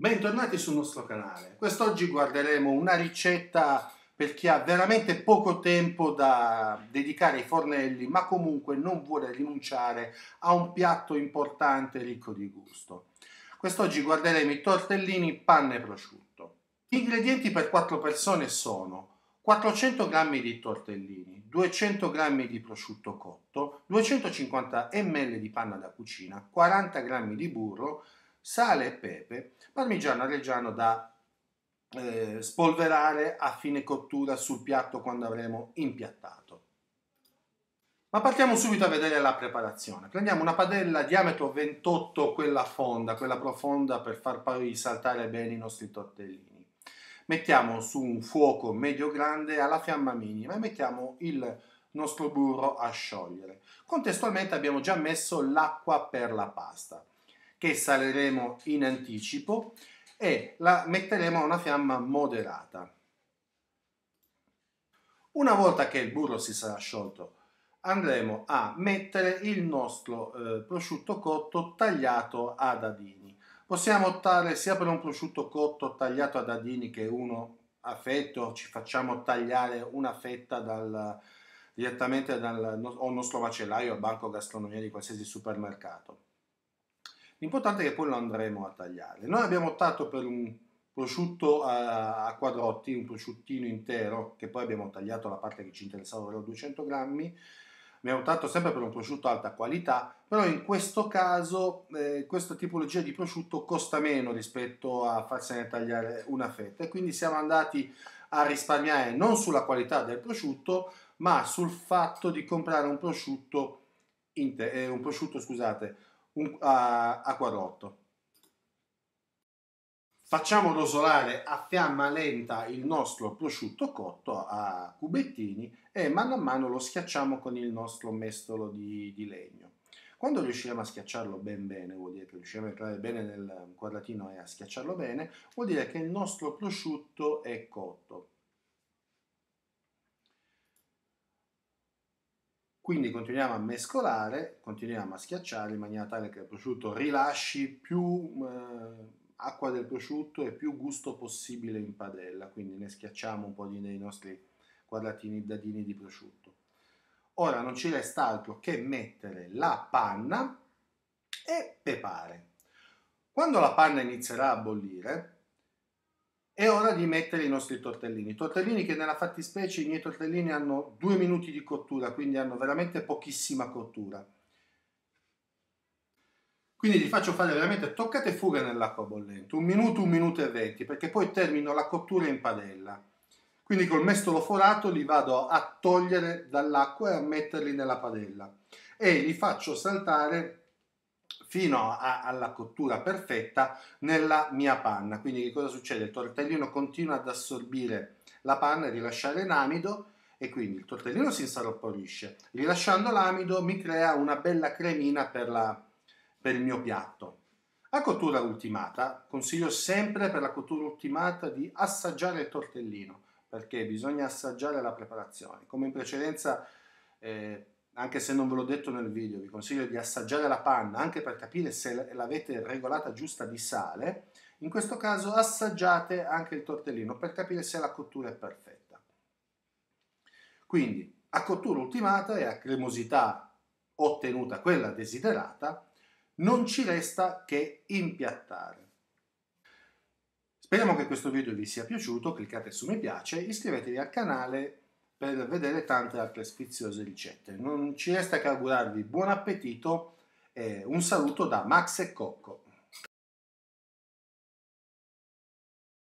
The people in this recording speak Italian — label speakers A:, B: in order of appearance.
A: Bentornati sul nostro canale. Quest'oggi guarderemo una ricetta per chi ha veramente poco tempo da dedicare ai fornelli, ma comunque non vuole rinunciare a un piatto importante ricco di gusto. Quest'oggi guarderemo i tortellini panna e prosciutto. Gli ingredienti per 4 persone sono 400 g di tortellini, 200 g di prosciutto cotto, 250 ml di panna da cucina, 40 g di burro, sale e pepe, parmigiano reggiano da eh, spolverare a fine cottura sul piatto quando avremo impiattato. Ma partiamo subito a vedere la preparazione. Prendiamo una padella diametro 28, quella fonda, quella profonda per far poi saltare bene i nostri tortellini. Mettiamo su un fuoco medio-grande alla fiamma minima e mettiamo il nostro burro a sciogliere. Contestualmente abbiamo già messo l'acqua per la pasta che saleremo in anticipo e la metteremo a una fiamma moderata. Una volta che il burro si sarà sciolto andremo a mettere il nostro eh, prosciutto cotto tagliato a dadini. Possiamo optare sia per un prosciutto cotto tagliato a dadini che uno a fetto, ci facciamo tagliare una fetta dal, direttamente dal o nostro macellaio o banco gastronomia di qualsiasi supermercato. L'importante è che poi lo andremo a tagliare. Noi abbiamo optato per un prosciutto a, quadrotti, un prosciuttino intero, che poi abbiamo tagliato la parte che ci interessava, ovvero 200 grammi. Abbiamo optato sempre per un prosciutto alta qualità, però in questo caso eh, questa tipologia di prosciutto costa meno rispetto a farsene tagliare una fetta e quindi siamo andati a risparmiare non sulla qualità del prosciutto, ma sul fatto di comprare un prosciutto, inter- eh, un prosciutto scusate, un, a, a Quarotto. Facciamo rosolare a fiamma lenta il nostro prosciutto cotto a cubettini e mano a mano lo schiacciamo con il nostro mestolo di, di legno. Quando riusciremo a schiacciarlo ben bene, vuol dire che riusciremo a entrare bene nel quadratino e a schiacciarlo bene, vuol dire che il nostro prosciutto è cotto. Quindi continuiamo a mescolare, continuiamo a schiacciare in maniera tale che il prosciutto rilasci più eh, acqua del prosciutto e più gusto possibile in padella. Quindi ne schiacciamo un po' di, dei nostri quadratini, dadini di prosciutto. Ora non ci resta altro che mettere la panna e pepare. Quando la panna inizierà a bollire, è ora di mettere i nostri tortellini. Tortellini che nella fattispecie i miei tortellini hanno due minuti di cottura, quindi hanno veramente pochissima cottura. Quindi li faccio fare veramente toccate fuga nell'acqua bollente, un minuto, un minuto e venti, perché poi termino la cottura in padella. Quindi col mestolo forato li vado a togliere dall'acqua e a metterli nella padella e li faccio saltare fino a, alla cottura perfetta nella mia panna. Quindi che cosa succede? Il tortellino continua ad assorbire la panna e rilasciare l'amido e quindi il tortellino si insaloppolisce. Rilasciando l'amido mi crea una bella cremina per, la, per il mio piatto. A cottura ultimata, consiglio sempre per la cottura ultimata di assaggiare il tortellino perché bisogna assaggiare la preparazione. Come in precedenza eh, anche se non ve l'ho detto nel video, vi consiglio di assaggiare la panna anche per capire se l'avete regolata giusta di sale. In questo caso assaggiate anche il tortellino per capire se la cottura è perfetta. Quindi a cottura ultimata e a cremosità ottenuta quella desiderata, non ci resta che impiattare. Speriamo che questo video vi sia piaciuto, cliccate su mi piace, iscrivetevi al canale per vedere tante altre sfiziose ricette. Non ci resta che augurarvi buon appetito e un saluto da Max e Cocco.